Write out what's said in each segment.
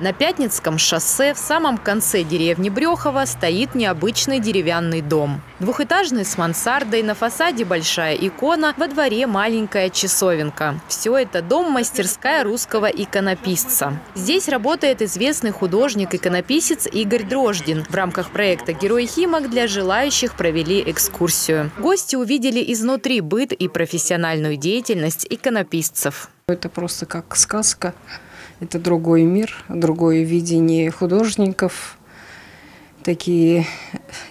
На Пятницком шоссе в самом конце деревни Брехова стоит необычный деревянный дом. Двухэтажный с мансардой, на фасаде большая икона, во дворе маленькая часовенка. Все это дом-мастерская русского иконописца. Здесь работает известный художник-иконописец Игорь Дрождин. В рамках проекта «Герой Химок» для желающих провели экскурсию. Гости увидели изнутри быт и профессиональную деятельность иконописцев. Это просто как сказка это другой мир, другое видение художников. Такие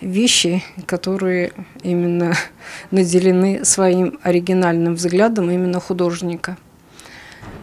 вещи, которые именно наделены своим оригинальным взглядом именно художника.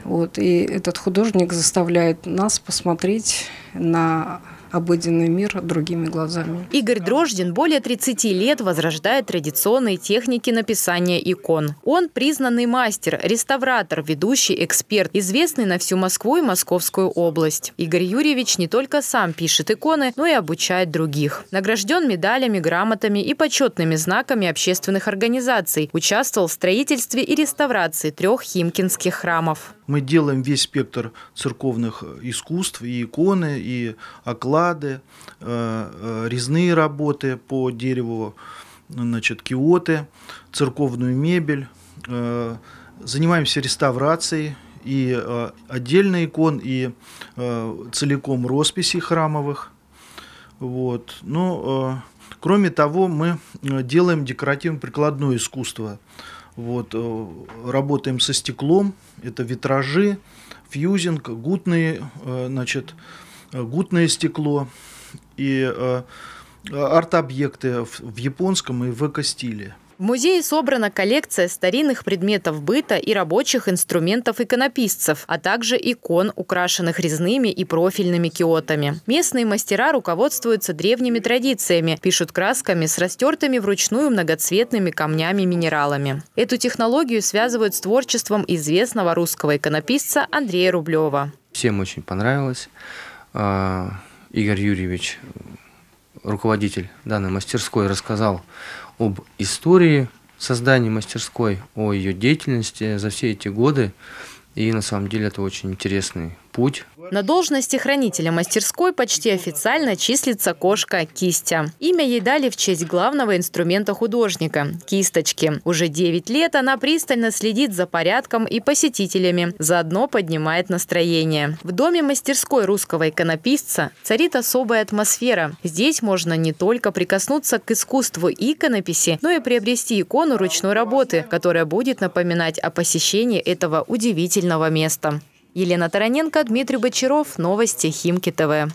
Вот, и этот художник заставляет нас посмотреть на обыденный мир другими глазами. Игорь Дрождин более 30 лет возрождает традиционные техники написания икон. Он признанный мастер, реставратор, ведущий эксперт, известный на всю Москву и Московскую область. Игорь Юрьевич не только сам пишет иконы, но и обучает других. Награжден медалями, грамотами и почетными знаками общественных организаций. Участвовал в строительстве и реставрации трех химкинских храмов. Мы делаем весь спектр церковных э, искусств, и иконы, и оклады, э, э, резные работы по дереву, значит, киоты, церковную мебель. Занимаемся реставрацией и отдельно икон, и целиком росписей храмовых. Вот. Но, ну, кроме того, мы делаем декоративно-прикладное искусство – вот, э, работаем со стеклом, это витражи, фьюзинг, гутные, э, значит, э, гутное стекло и а, арт-объекты в японском и в эко-стиле. В музее собрана коллекция старинных предметов быта и рабочих инструментов иконописцев, а также икон, украшенных резными и профильными киотами. Местные мастера руководствуются древними традициями, пишут красками с растертыми вручную многоцветными камнями-минералами. Эту технологию связывают с творчеством известного русского иконописца Андрея Рублева. Всем очень понравилось. А, Игорь Юрьевич руководитель данной мастерской рассказал об истории создания мастерской, о ее деятельности за все эти годы. И на самом деле это очень интересный путь. На должности хранителя мастерской почти официально числится кошка Кистя. Имя ей дали в честь главного инструмента художника – кисточки. Уже 9 лет она пристально следит за порядком и посетителями, заодно поднимает настроение. В доме мастерской русского иконописца царит особая атмосфера. Здесь можно не только прикоснуться к искусству иконописи, но и приобрести икону ручной работы, которая будет напоминать о посещении этого удивительного места. Елена Тараненко, Дмитрий Бочаров. Новости Химки ТВ.